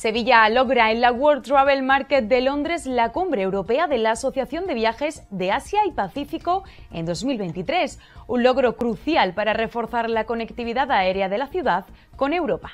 Sevilla logra en la World Travel Market de Londres la cumbre europea de la Asociación de Viajes de Asia y Pacífico en 2023, un logro crucial para reforzar la conectividad aérea de la ciudad con Europa.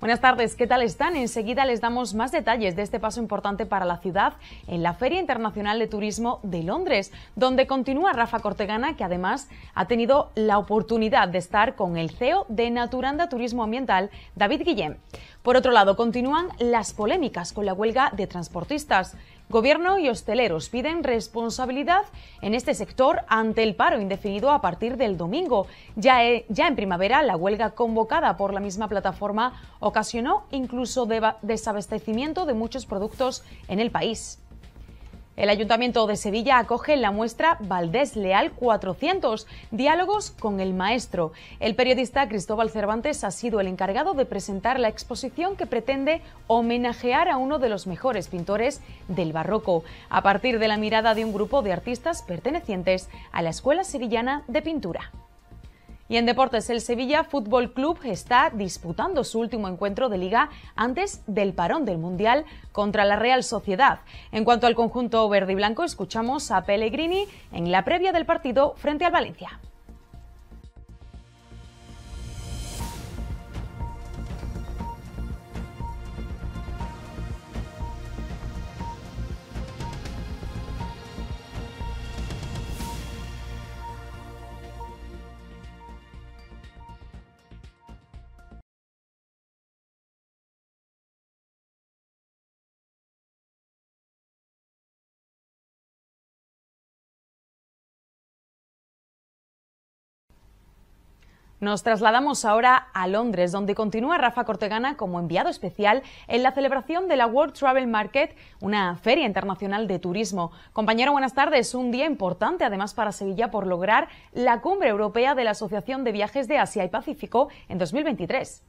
Buenas tardes, ¿qué tal están? Enseguida les damos más detalles de este paso importante para la ciudad en la Feria Internacional de Turismo de Londres, donde continúa Rafa Cortegana, que además ha tenido la oportunidad de estar con el CEO de Naturanda Turismo Ambiental, David Guillén. Por otro lado, continúan las polémicas con la huelga de transportistas. Gobierno y hosteleros piden responsabilidad en este sector ante el paro indefinido a partir del domingo. Ya, eh, en primavera, la huelga convocada por la misma plataforma ocasionó incluso desabastecimiento de muchos productos en el país. El Ayuntamiento de Sevilla acoge la muestra Valdés Leal 400, Diálogos con el Maestro. El periodista Cristóbal Cervantes ha sido el encargado de presentar la exposición que pretende homenajear a uno de los mejores pintores del barroco, a partir de la mirada de un grupo de artistas pertenecientes a la Escuela Sevillana de Pintura. Y en deportes, el Sevilla Fútbol Club está disputando su último encuentro de liga antes del parón del Mundial contra la Real Sociedad. En cuanto al conjunto verde y blanco, escuchamos a Pellegrini en la previa del partido frente al Valencia. Nos trasladamos ahora a Londres, donde continúa Rafa Cortegana como enviado especial en la celebración de la World Travel Market, una feria internacional de turismo. Compañero, buenas tardes. Un día importante además para Sevilla por lograr la cumbre europea de la Asociación de Viajes de Asia y Pacífico en 2023.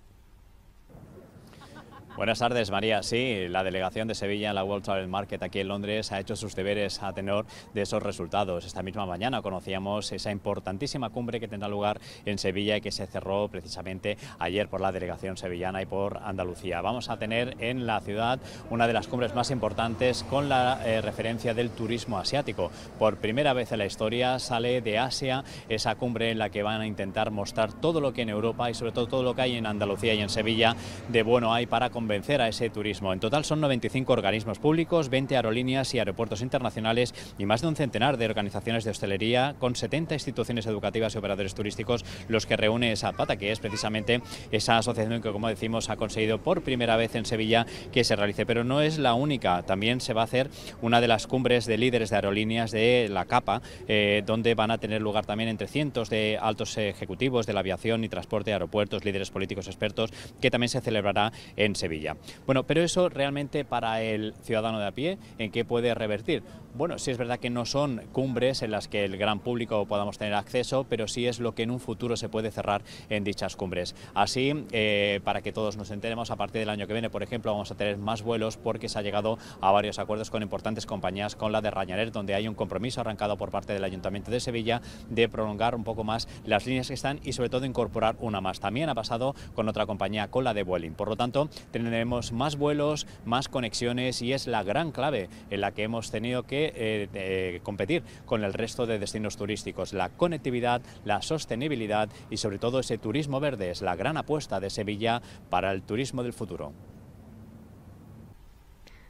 Buenas tardes, María. Sí, la delegación de Sevilla en la World Travel Market aquí en Londres ha hecho sus deberes a tenor de esos resultados. Esta misma mañana conocíamos esa importantísima cumbre que tendrá lugar en Sevilla y que se cerró precisamente ayer por la delegación sevillana y por Andalucía. Vamos a tener en la ciudad una de las cumbres más importantes con la eh, referencia del turismo asiático. Por primera vez en la historia sale de Asia esa cumbre en la que van a intentar mostrar todo lo que en Europa y sobre todo todo lo que hay en Andalucía y en Sevilla de bueno hay para convencer a ese turismo. En total son 95 organismos públicos, 20 aerolíneas y aeropuertos internacionales y más de un centenar de organizaciones de hostelería con 70 instituciones educativas y operadores turísticos los que reúne esa pata, que es precisamente esa asociación que, como decimos, ha conseguido por primera vez en Sevilla que se realice. Pero no es la única, también se va a hacer una de las cumbres de líderes de aerolíneas de la capa, eh, donde van a tener lugar también entre cientos de altos ejecutivos de la aviación y transporte, aeropuertos, líderes políticos expertos, que también se celebrará en Sevilla. Bueno, pero eso realmente para el ciudadano de a pie, ¿en qué puede revertir? Bueno, sí es verdad que no son cumbres en las que el gran público podamos tener acceso, pero sí es lo que en un futuro se puede cerrar en dichas cumbres. Así, eh, para que todos nos enteremos, a partir del año que viene, por ejemplo, vamos a tener más vuelos porque se ha llegado a varios acuerdos con importantes compañías, con la de Rañaner, donde hay un compromiso arrancado por parte del Ayuntamiento de Sevilla de prolongar un poco más las líneas que están y sobre todo incorporar una más. También ha pasado con otra compañía, con la de Vueling. Por lo tanto, tendremos más vuelos, más conexiones y es la gran clave en la que hemos tenido que eh, competir con el resto de destinos turísticos. La conectividad, la sostenibilidad y sobre todo ese turismo verde es la gran apuesta de Sevilla para el turismo del futuro.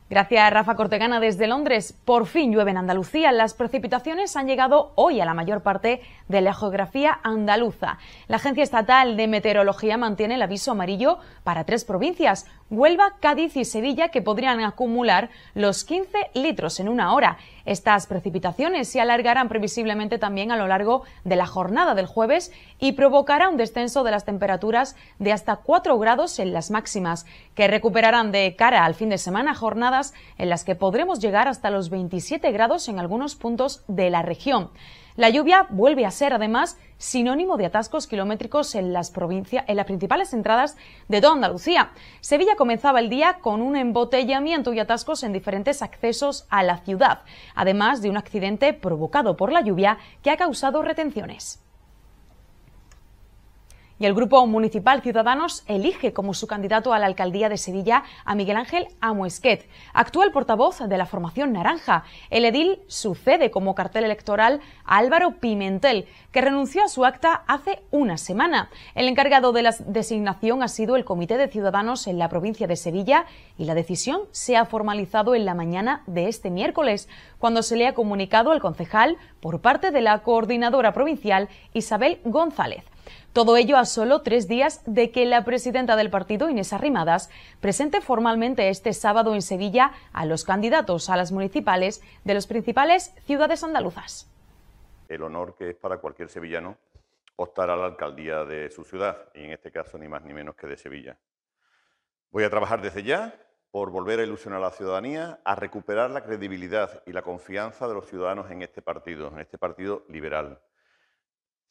Gracias Rafa Cortegana desde Londres. Por fin llueve en Andalucía. Las precipitaciones han llegado hoy a la mayor parte de la geografía andaluza. La Agencia Estatal de Meteorología mantiene el aviso amarillo para tres provincias, Huelva, Cádiz y Sevilla que podrían acumular los 15 litros en una hora. Estas precipitaciones se alargarán previsiblemente también a lo largo de la jornada del jueves y provocará un descenso de las temperaturas de hasta 4 grados en las máximas, que recuperarán de cara al fin de semana jornadas en las que podremos llegar hasta los 27 grados en algunos puntos de la región. La lluvia vuelve a ser, además, sinónimo de atascos kilométricos en las, en las principales entradas de toda Andalucía. Sevilla comenzaba el día con un embotellamiento y atascos en diferentes accesos a la ciudad, además de un accidente provocado por la lluvia que ha causado retenciones. Y el grupo municipal Ciudadanos elige como su candidato a la alcaldía de Sevilla a Miguel Ángel Amuesquet, actual portavoz de la formación naranja. El edil sucede como cartel electoral a Álvaro Pimentel, que renunció a su acta hace una semana. El encargado de la designación ha sido el Comité de Ciudadanos en la provincia de Sevilla y la decisión se ha formalizado en la mañana de este miércoles, cuando se le ha comunicado al concejal por parte de la coordinadora provincial Isabel González. Todo ello a solo tres días de que la presidenta del partido, Inés Arrimadas, presente formalmente este sábado en Sevilla a los candidatos a las municipales de las principales ciudades andaluzas. El honor que es para cualquier sevillano optar a la alcaldía de su ciudad, y en este caso ni más ni menos que de Sevilla. Voy a trabajar desde ya por volver a ilusionar a la ciudadanía, a recuperar la credibilidad y la confianza de los ciudadanos en este partido, en este partido liberal.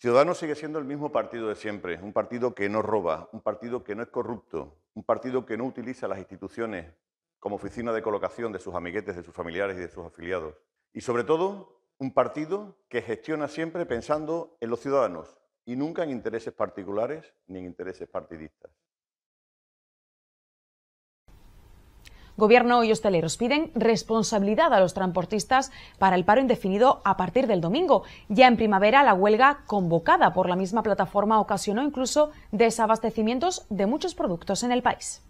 Ciudadanos sigue siendo el mismo partido de siempre, un partido que no roba, un partido que no es corrupto, un partido que no utiliza las instituciones como oficina de colocación de sus amiguetes, de sus familiares y de sus afiliados. Y sobre todo, un partido que gestiona siempre pensando en los ciudadanos y nunca en intereses particulares ni en intereses partidistas. Gobierno y hosteleros piden responsabilidad a los transportistas para el paro indefinido a partir del domingo. Ya en primavera, la huelga convocada por la misma plataforma ocasionó incluso desabastecimientos de muchos productos en el país.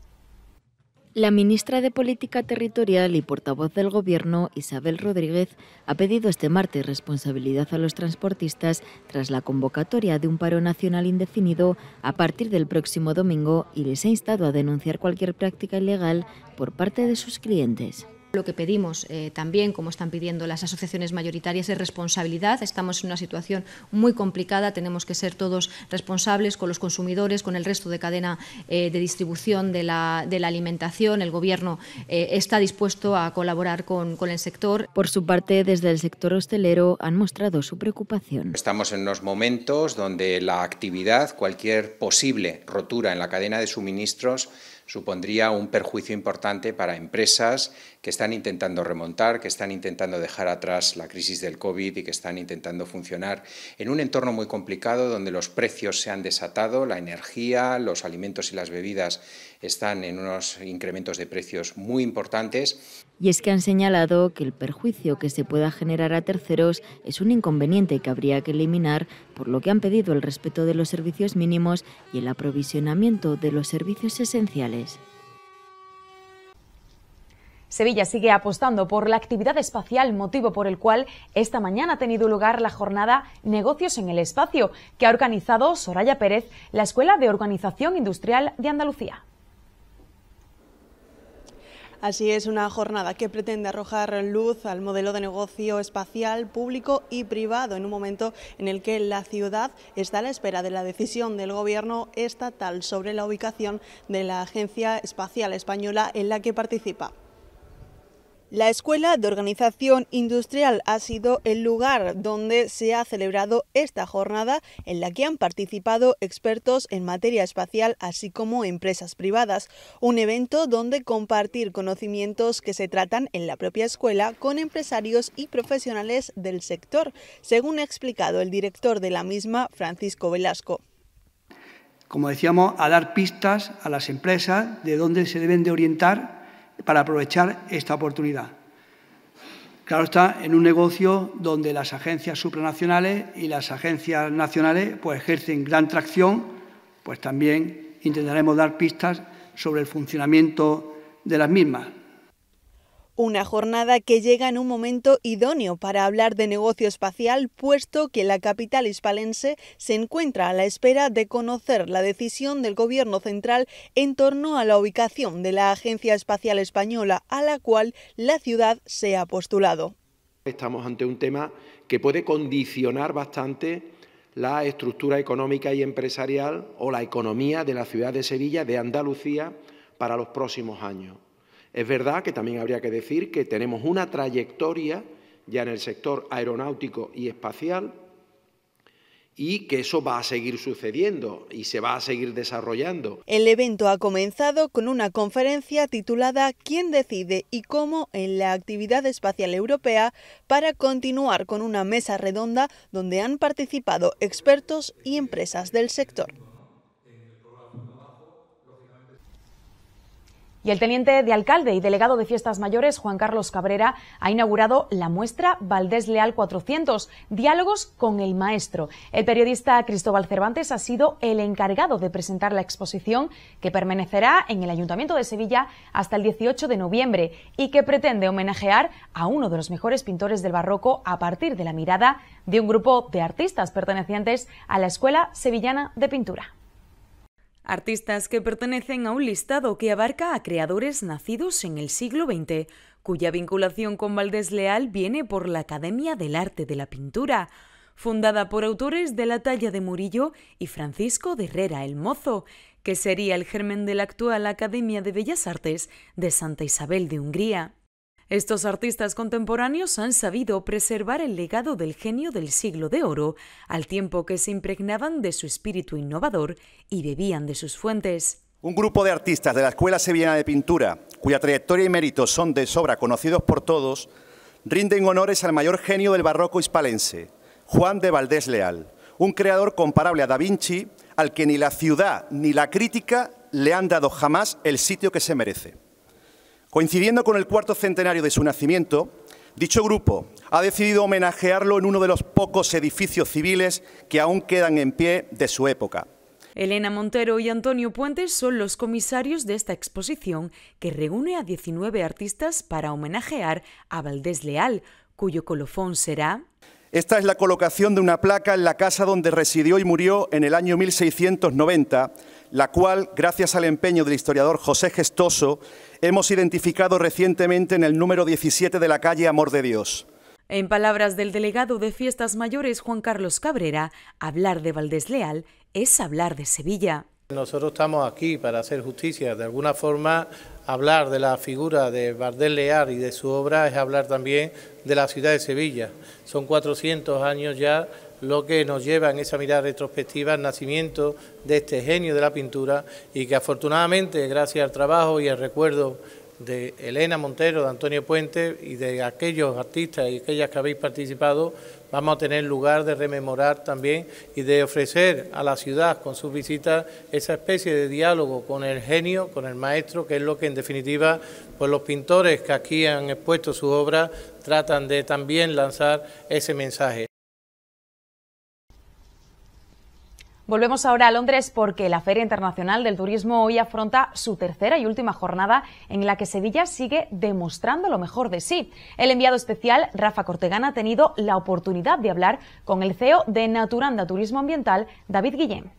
La ministra de Política Territorial y portavoz del Gobierno, Isabel Rodríguez, ha pedido este martes responsabilidad a los transportistas tras la convocatoria de un paro nacional indefinido a partir del próximo domingo y les ha instado a denunciar cualquier práctica ilegal por parte de sus clientes. Lo que pedimos eh, también, como están pidiendo las asociaciones mayoritarias, es responsabilidad. Estamos en una situación muy complicada, tenemos que ser todos responsables con los consumidores, con el resto de cadena eh, de distribución de la, alimentación. El Gobierno eh, está dispuesto a colaborar con, con el sector. Por su parte, desde el sector hostelero han mostrado su preocupación. Estamos en unos momentos donde la actividad, cualquier posible rotura en la cadena de suministros, supondría un perjuicio importante para empresas que están intentando remontar, que están intentando dejar atrás la crisis del COVID y que están intentando funcionar en un entorno muy complicado donde los precios se han desatado, la energía, los alimentos y las bebidas están en unos incrementos de precios muy importantes y es que han señalado que el perjuicio que se pueda generar a terceros es un inconveniente que habría que eliminar, por lo que han pedido el respeto de los servicios mínimos y el aprovisionamiento de los servicios esenciales. Sevilla sigue apostando por la actividad espacial, motivo por el cual esta mañana ha tenido lugar la jornada Negocios en el Espacio, que ha organizado Soraya Pérez, la Escuela de Organización Industrial de Andalucía. Así es una jornada que pretende arrojar luz al modelo de negocio espacial público y privado en un momento en el que la ciudad está a la espera de la decisión del gobierno estatal sobre la ubicación de la Agencia Espacial Española en la que participa. La Escuela de Organización Industrial ha sido el lugar donde se ha celebrado esta jornada en la que han participado expertos en materia espacial así como empresas privadas, un evento donde compartir conocimientos que se tratan en la propia escuela con empresarios y profesionales del sector, según ha explicado el director de la misma, Francisco Velasco como decíamos, a dar pistas a las empresas de dónde se deben de orientar para aprovechar esta oportunidad. Claro está, en un negocio donde las agencias supranacionales y las agencias nacionales pues, ejercen gran tracción, pues también intentaremos dar pistas sobre el funcionamiento de las mismas. Una jornada que llega en un momento idóneo para hablar de negocio espacial, puesto que la capital hispalense se encuentra a la espera de conocer la decisión del Gobierno central en torno a la ubicación de la Agencia Espacial Española, a la cual la ciudad se ha postulado. Estamos ante un tema que puede condicionar bastante la estructura económica y empresarial o la economía de la ciudad de Sevilla, de Andalucía, para los próximos años. Es verdad que también habría que decir que tenemos una trayectoria ya en el sector aeronáutico y espacial y que eso va a seguir sucediendo y se va a seguir desarrollando. El evento ha comenzado con una conferencia titulada ¿Quién decide y cómo en la actividad espacial europea? para continuar con una mesa redonda donde han participado expertos y empresas del sector. Y el teniente de alcalde y delegado de fiestas mayores, Juan Carlos Cabrera, ha inaugurado la muestra Valdés Leal 400, Diálogos con el Maestro. El periodista Cristóbal Cervantes ha sido el encargado de presentar la exposición que permanecerá en el Ayuntamiento de Sevilla hasta el 18 de noviembre y que pretende homenajear a uno de los mejores pintores del barroco a partir de la mirada de un grupo de artistas pertenecientes a la Escuela Sevillana de Pintura. Artistas que pertenecen a un listado que abarca a creadores nacidos en el siglo XX, cuya vinculación con Valdés Leal viene por la Academia del Arte de la Pintura, fundada por autores de la talla de Murillo y Francisco de Herrera el Mozo, que sería el germen de la actual Academia de Bellas Artes de Santa Isabel de Hungría. Estos artistas contemporáneos han sabido preservar el legado del genio del siglo de oro, al tiempo que se impregnaban de su espíritu innovador y bebían de sus fuentes. Un grupo de artistas de la Escuela Sevillana de Pintura, cuya trayectoria y méritos son de sobra conocidos por todos, rinden honores al mayor genio del barroco hispalense, Juan de Valdés Leal, un creador comparable a Da Vinci, al que ni la ciudad ni la crítica le han dado jamás el sitio que se merece. Coincidiendo con el cuarto centenario de su nacimiento, dicho grupo ha decidido homenajearlo en uno de los pocos edificios civiles que aún quedan en pie de su época. Elena Montero y Antonio Puentes son los comisarios de esta exposición que reúne a 19 artistas para homenajear a Valdés Leal, cuyo colofón será... Esta es la colocación de una placa en la casa donde residió y murió en el año 1690, la cual, gracias al empeño del historiador José Gestoso, hemos identificado recientemente en el número 17 de la calle Amor de Dios. En palabras del delegado de Fiestas Mayores Juan Carlos Cabrera, hablar de Valdés es hablar de Sevilla. Nosotros estamos aquí para hacer justicia. De alguna forma, hablar de la figura de Bardel Lear y de su obra es hablar también de la ciudad de Sevilla. Son 400 años ya lo que nos lleva en esa mirada retrospectiva al nacimiento de este genio de la pintura y que afortunadamente, gracias al trabajo y al recuerdo de Elena Montero, de Antonio Puente y de aquellos artistas y aquellas que habéis participado, vamos a tener lugar de rememorar también y de ofrecer a la ciudad con sus visitas esa especie de diálogo con el genio, con el maestro, que es lo que en definitiva pues los pintores que aquí han expuesto sus obras tratan de también lanzar ese mensaje. Volvemos ahora a Londres porque la Feria Internacional del Turismo hoy afronta su tercera y última jornada en la que Sevilla sigue demostrando lo mejor de sí. El enviado especial, Rafa Cortegana, ha tenido la oportunidad de hablar con el CEO de Naturanda Turismo Ambiental, David Guillén.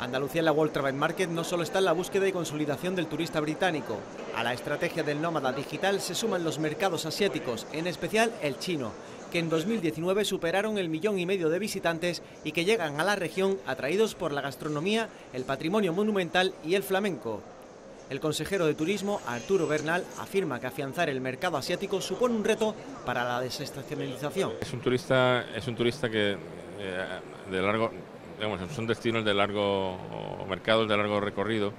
Andalucía en la World Travel Market no solo está en la búsqueda y consolidación del turista británico. A la estrategia del nómada digital se suman los mercados asiáticos, en especial el chino, que en 2019 superaron el millón y medio de visitantes y que llegan a la región atraídos por la gastronomía, el patrimonio monumental y el flamenco. El consejero de Turismo, Arturo Bernal, afirma que afianzar el mercado asiático supone un reto para la desestacionalización. Es un turista, es un turista que eh, de largo, digamos, son destinos de largo, mercado, de largo recorrido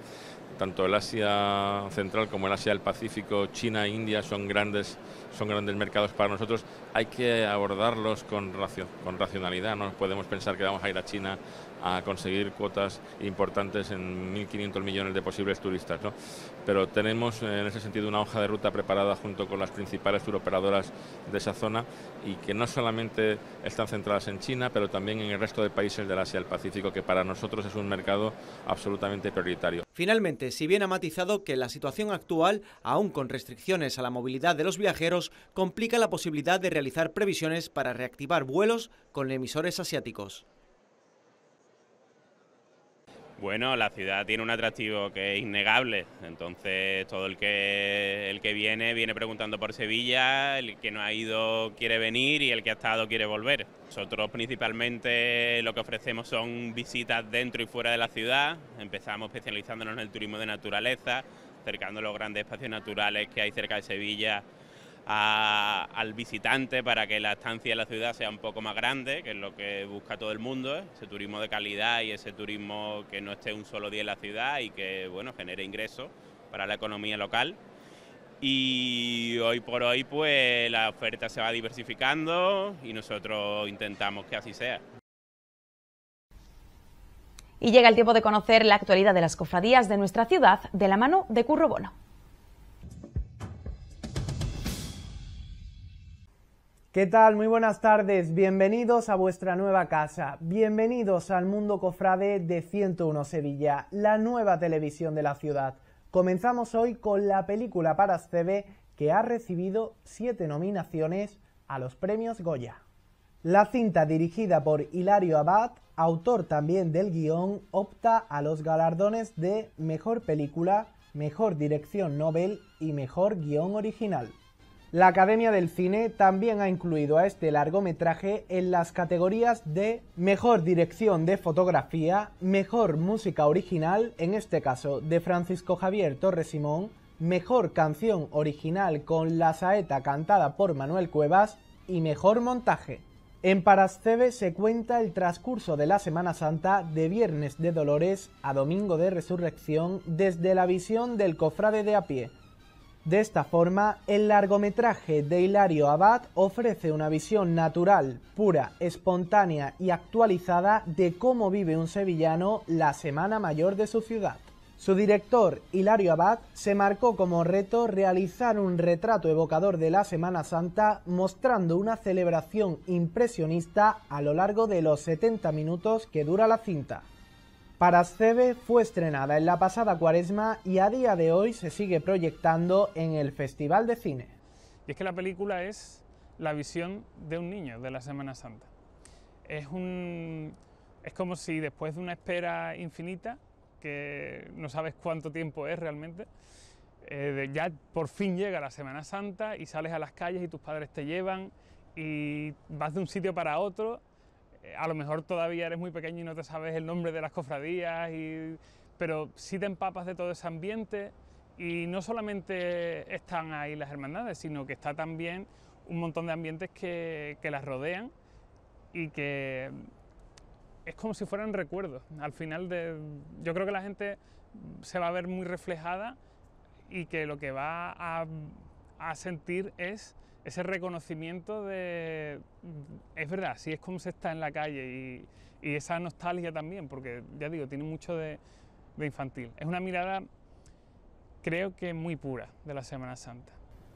tanto el Asia Central como el Asia del Pacífico, China e India son grandes, son grandes mercados para nosotros. Hay que abordarlos con, con racionalidad. No podemos pensar que vamos a ir a China a conseguir cuotas importantes en 1.500 millones de posibles turistas. Pero tenemos eh, en ese sentido una hoja de ruta preparada junto con las principales turoperadoras de esa zona y que no solamente están centradas en China, pero también en el resto de países del Asia el Pacífico, que para nosotros es un mercado absolutamente prioritario. Finalmente, si bien ha matizado que la situación actual, aún con restricciones a la movilidad de los viajeros, complica la posibilidad de realizar previsiones para reactivar vuelos con emisores asiáticos. Bueno, la ciudad tiene un atractivo que es innegable, entonces todo el que, el que viene viene preguntando por Sevilla, el que no ha ido quiere venir y el que ha estado quiere volver. Nosotros principalmente lo que ofrecemos son visitas dentro y fuera de la ciudad, empezamos especializándonos en el turismo de naturaleza, cercando los grandes espacios naturales que hay cerca de Sevilla al visitante para que la estancia en la ciudad sea un poco más grande, que es lo que busca todo el mundo, ¿eh? ese turismo de calidad y ese turismo que no esté un solo día en la ciudad y que bueno genere ingresos para la economía local. Y hoy por hoy pues la oferta se va diversificando y nosotros intentamos que así sea. Y llega el tiempo de conocer la actualidad de las cofradías de nuestra ciudad de la mano de Curro Bono. ¿Qué tal? Muy buenas tardes, bienvenidos a vuestra nueva casa, bienvenidos al mundo cofrade de 101 Sevilla, la nueva televisión de la ciudad. Comenzamos hoy con la película para TV que ha recibido siete nominaciones a los premios Goya. La cinta dirigida por Hilario Abad, autor también del guión, opta a los galardones de Mejor Película, Mejor Dirección Nobel y Mejor Guión Original. La Academia del Cine también ha incluido a este largometraje en las categorías de Mejor Dirección de Fotografía, Mejor Música Original, en este caso de Francisco Javier Torres Simón, Mejor Canción Original con la saeta cantada por Manuel Cuevas y Mejor Montaje. En Parascebe se cuenta el transcurso de la Semana Santa de Viernes de Dolores a Domingo de Resurrección desde la visión del cofrade de a pie, de esta forma, el largometraje de Hilario Abad ofrece una visión natural, pura, espontánea y actualizada de cómo vive un sevillano la Semana Mayor de su ciudad. Su director, Hilario Abad, se marcó como reto realizar un retrato evocador de la Semana Santa mostrando una celebración impresionista a lo largo de los 70 minutos que dura la cinta. Para fue estrenada en la pasada cuaresma y a día de hoy se sigue proyectando en el Festival de Cine. Y es que la película es la visión de un niño de la Semana Santa. Es, un, es como si después de una espera infinita, que no sabes cuánto tiempo es realmente, eh, ya por fin llega la Semana Santa y sales a las calles y tus padres te llevan y vas de un sitio para otro eh, a lo mejor todavía eres muy pequeño y no te sabes el nombre de las cofradías, pero sí te empapas de todo ese ambiente y no solamente están ahí las hermandades, sino que está también un montón de ambientes que, las rodean y que es como si fueran recuerdos. Al final de, yo creo que la gente se va a ver muy reflejada y que lo que va a, a sentir es ese reconocimiento de... Es verdad, si es como se está en la calle y, esa nostalgia también, porque ya digo, tiene mucho de infantil. Es una mirada, creo que muy pura, de la Semana Santa.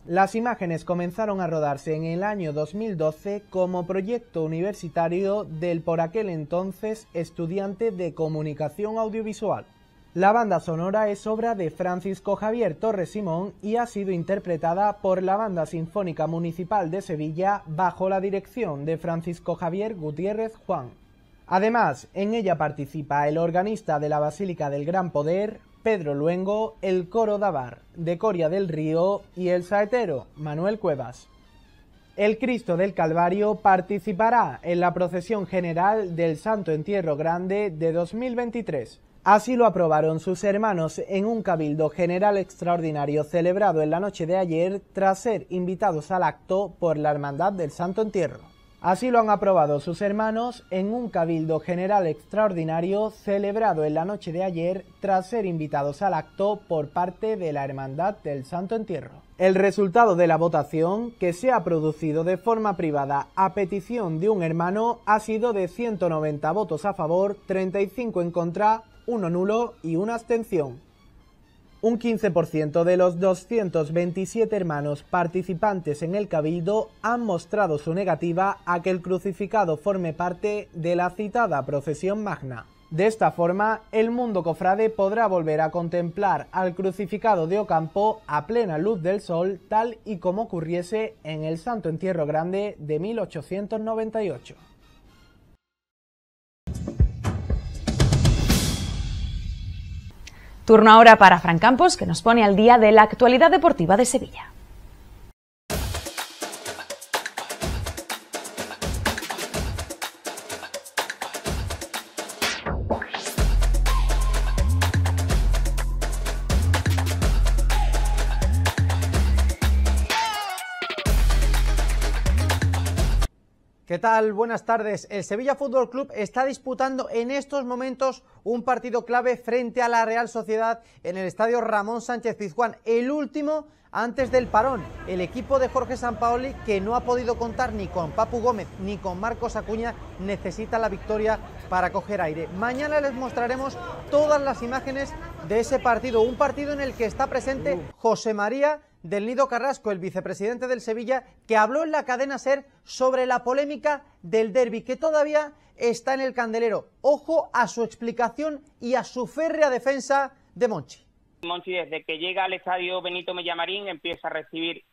Las imágenes comenzaron a rodarse en el año 2012 como proyecto universitario del por aquel entonces estudiante de comunicación audiovisual. La banda sonora es obra de Francisco Javier Torres Simón y ha sido interpretada por la Banda Sinfónica Municipal de Sevilla bajo la dirección de Francisco Javier Gutiérrez Juan. Además, en ella participa el organista de la Basílica del Gran Poder, Pedro Luengo, el coro Dabar de Coria del Río y el saetero Manuel Cuevas. El Cristo del Calvario participará en la procesión general del Santo Entierro Grande de 2023 Así lo aprobaron sus hermanos en un cabildo general extraordinario celebrado en la noche de ayer tras ser invitados al acto por la Hermandad del Santo Entierro. Así lo han aprobado sus hermanos en un cabildo general extraordinario celebrado en la noche de ayer tras ser invitados al acto por parte de la Hermandad del Santo Entierro. El resultado de la votación, que se ha producido de forma privada a petición de un hermano, ha sido de 190 votos a favor, 35 en contra, uno nulo y una abstención. Un 15% de los 227 hermanos participantes en el Cabildo han mostrado su negativa a que el crucificado forme parte de la citada procesión magna. De esta forma, el mundo cofrade podrá volver a contemplar al crucificado de Ocampo a plena luz del sol, tal y como ocurriese en el Santo Entierro Grande de 1898. Turno ahora para Fran Campos, que nos pone al día de la actualidad deportiva de Sevilla. tal? Buenas tardes. El Sevilla Fútbol Club está disputando en estos momentos un partido clave frente a la Real Sociedad en el estadio Ramón Sánchez Pizjuán, el último antes del parón. El equipo de Jorge Sampaoli, que no ha podido contar ni con Papu Gómez ni con Marcos Acuña, necesita la victoria para coger aire. Mañana les mostraremos todas las imágenes de ese partido, un partido en el que está presente José María del Nido Carrasco, el vicepresidente del Sevilla, que habló en la cadena SER sobre la polémica del derby, que todavía está en el candelero. Ojo a su explicación y a su férrea defensa de Monchi. Monchi, desde que llega al estadio Benito Mellamarín, empieza a recibir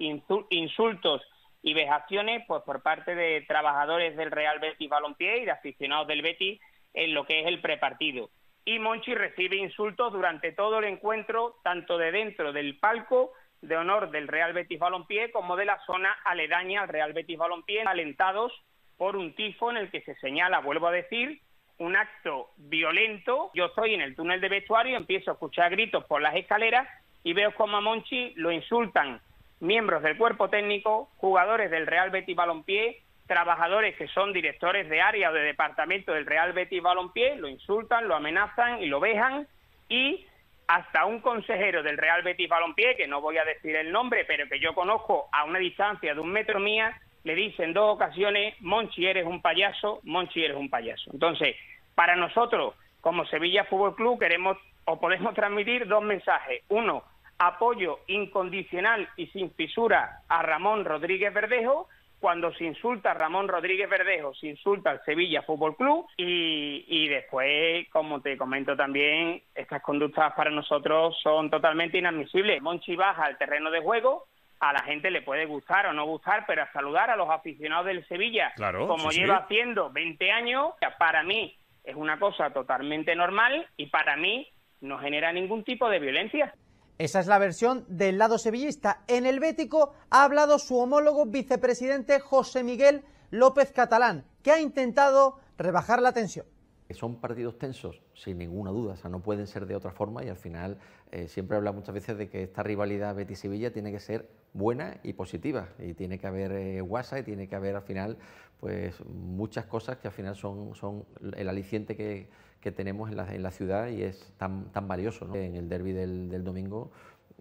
insultos y vejaciones pues, por parte de trabajadores del Real Betis Balompié y de aficionados del Betis en lo que es el prepartido. Y Monchi recibe insultos durante todo el encuentro, tanto de dentro del palco de honor del Real Betis Balompié como de la zona aledaña al Real Betis Balompié, alentados por un tifo en el que se señala, vuelvo a decir, un acto violento. Yo estoy en el túnel de vestuario, empiezo a escuchar gritos por las escaleras y veo cómo a Monchi lo insultan miembros del cuerpo técnico, jugadores del Real Betis Balompié, trabajadores que son directores de área o de departamento del Real Betis Balompié, lo insultan, lo amenazan y lo vejan y hasta un consejero del Real Betis Balompié, que no voy a decir el nombre, pero que yo conozco a una distancia de un metro mía, le dice en dos ocasiones, Monchi eres un payaso, Monchi eres un payaso. Entonces, para nosotros, como Sevilla Fútbol Club, queremos o podemos transmitir dos mensajes. Uno, apoyo incondicional y sin fisura a Ramón Rodríguez Verdejo cuando se insulta a Ramón Rodríguez Verdejo, se insulta al Sevilla Fútbol Club y, después, como te comento también, estas conductas para nosotros son totalmente inadmisibles. Monchi baja al terreno de juego, a la gente le puede gustar o no gustar, pero a saludar a los aficionados del Sevilla, como lleva haciendo 20 años, para mí es una cosa totalmente normal y para mí no genera ningún tipo de violencia. Esa es la versión del lado sevillista. En el Bético ha hablado su homólogo vicepresidente José Miguel López Catalán, que ha intentado rebajar la tensión. Son partidos tensos, sin ninguna duda, o sea, no pueden ser de otra forma y al final eh, siempre habla muchas veces de que esta rivalidad Betis-Sevilla tiene que ser buena y positiva y tiene que haber eh, guasa y tiene que haber al final pues muchas cosas que al final son el aliciente que, que tenemos en la, ciudad y es tan, tan valioso. En el derby del, domingo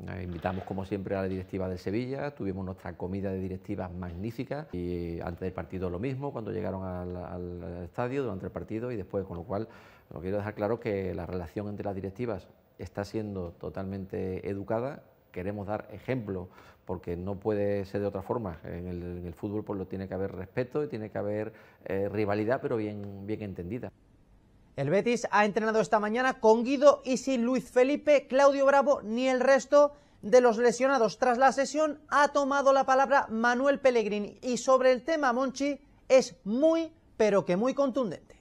eh, Invitamos como siempre a la directiva de Sevilla, tuvimos nuestra comida de directivas magnífica y antes del partido lo mismo, cuando llegaron al, estadio, durante el partido y después, con lo cual lo quiero dejar claro que la relación entre las directivas está siendo totalmente educada, queremos dar ejemplo porque no puede ser de otra forma, en el, fútbol pues lo tiene que haber respeto y tiene que haber eh, rivalidad pero bien, bien entendida. El Betis ha entrenado esta mañana con Guido y sin Luis Felipe, Claudio Bravo ni el resto de los lesionados. Tras la sesión ha tomado la palabra Manuel Pellegrini y sobre el tema Monchi es muy, pero que muy contundente.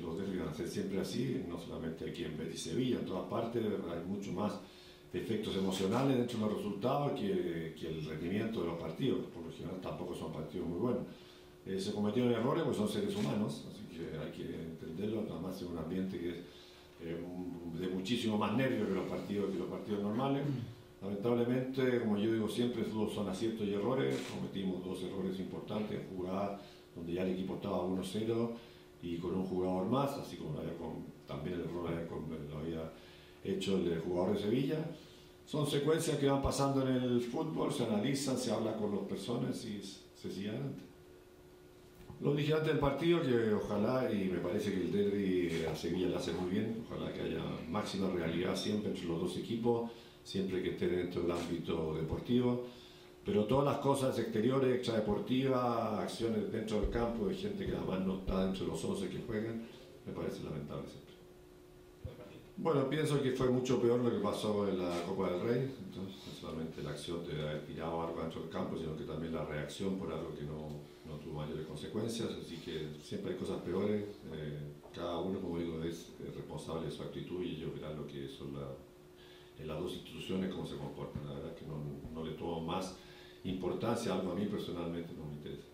Los derbis van a ser siempre así, no solamente aquí en Betis Sevilla, en todas partes hay mucho más efectos emocionales dentro de los resultados que, que el rendimiento de los partidos, por lo general tampoco son partidos muy buenos. Eh, se cometieron errores, porque son seres humanos, así que entenderlo, además es un ambiente que es eh, de muchísimo más nervio que los partidos, que los partidos normales. Mm. Lamentablemente, como yo digo siempre, son aciertos y errores. Cometimos dos errores importantes, jugadas donde ya el equipo estaba 1-0 y con un jugador más, así como también el error lo había hecho el jugador de Sevilla. Son secuencias que van pasando en el fútbol, se analizan, se habla con las personas y se sigue adelante. Lo dije antes del partido que ojalá, y me parece que el derby a Sevilla le hace muy bien, ojalá que haya máxima realidad siempre entre los dos equipos, siempre que esté dentro del ámbito deportivo. Pero todas las cosas exteriores, extradeportivas, acciones dentro del campo, de gente que además no está dentro de los 11 que juegan, me parece lamentable. Bueno, pienso que fue mucho peor lo que pasó en la Copa del Rey, entonces no solamente la acción de haber tirado algo dentro del campo, sino que también la reacción por algo que no, tuvo mayores consecuencias, así que siempre hay cosas peores, eh, cada uno, como digo, es responsable de su actitud y ellos verán lo que son en las dos instituciones cómo se comportan, la verdad es que no, no le tomo más importancia, algo a mí personalmente no me interesa.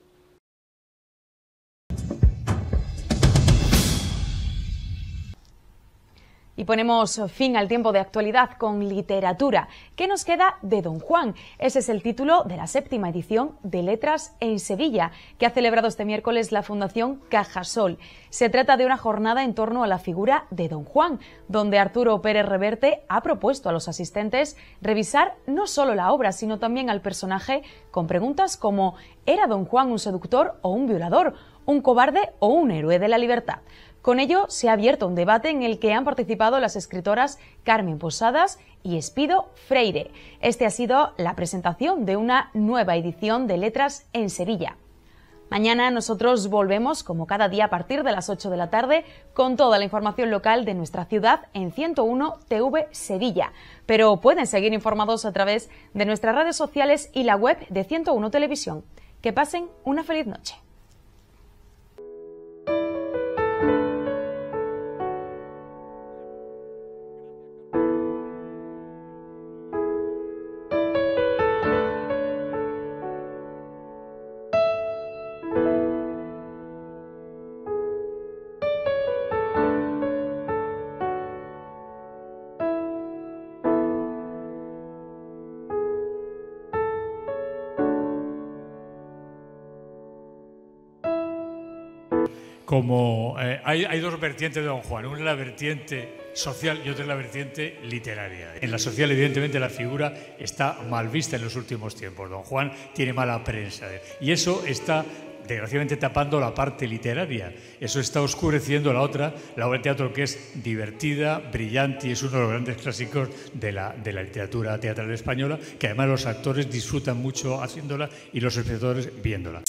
Y ponemos fin al tiempo de actualidad con literatura. ¿Qué nos queda de Don Juan? Ese es el título de la séptima edición de Letras en Sevilla, que ha celebrado este miércoles la Fundación Cajasol. Se trata de una jornada en torno a la figura de Don Juan, donde Arturo Pérez Reverte ha propuesto a los asistentes revisar no solo la obra, sino también al personaje con preguntas como ¿era Don Juan un seductor o un violador? ¿Un cobarde o un héroe de la libertad? Con ello, se ha abierto un debate en el que han participado las escritoras Carmen Posadas y Espido Freire. Este ha sido la presentación de una nueva edición de Letras en Sevilla. Mañana nosotros volvemos, como cada día, a partir de las 8 de la tarde, con toda la información local de nuestra ciudad en 101 TV Sevilla. Pero pueden seguir informados a través de nuestras redes sociales y la web de 101 Televisión. Que pasen una feliz noche. como eh, hay, dos vertientes de Don Juan, una es la vertiente social y otra es la vertiente literaria. En la social, evidentemente, la figura está mal vista en los últimos tiempos. Don Juan tiene mala prensa y eso está desgraciadamente tapando la parte literaria. Eso está oscureciendo la otra, la obra de teatro que es divertida, brillante y es uno de los grandes clásicos de la, de la literatura teatral española, que además los actores disfrutan mucho haciéndola y los espectadores viéndola.